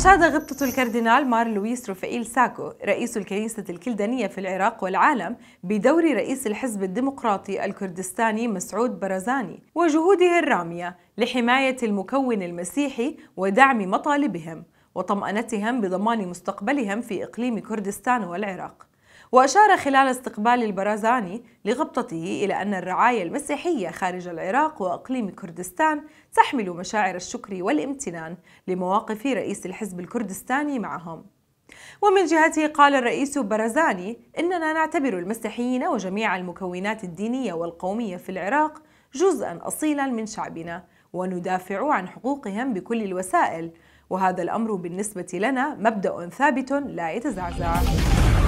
أشاد غبطة الكاردينال مار لويس رفائيل ساكو رئيس الكنيسة الكلدانية في العراق والعالم بدور رئيس الحزب الديمقراطي الكردستاني مسعود برزاني وجهوده الرامية لحماية المكون المسيحي ودعم مطالبهم وطمأنتهم بضمان مستقبلهم في إقليم كردستان والعراق وأشار خلال استقبال البرازاني لغبطته إلى أن الرعاية المسيحية خارج العراق وأقليم كردستان تحمل مشاعر الشكر والامتنان لمواقف رئيس الحزب الكردستاني معهم ومن جهته قال الرئيس برازاني إننا نعتبر المسيحيين وجميع المكونات الدينية والقومية في العراق جزءا أصيلا من شعبنا وندافع عن حقوقهم بكل الوسائل وهذا الأمر بالنسبة لنا مبدأ ثابت لا يتزعزع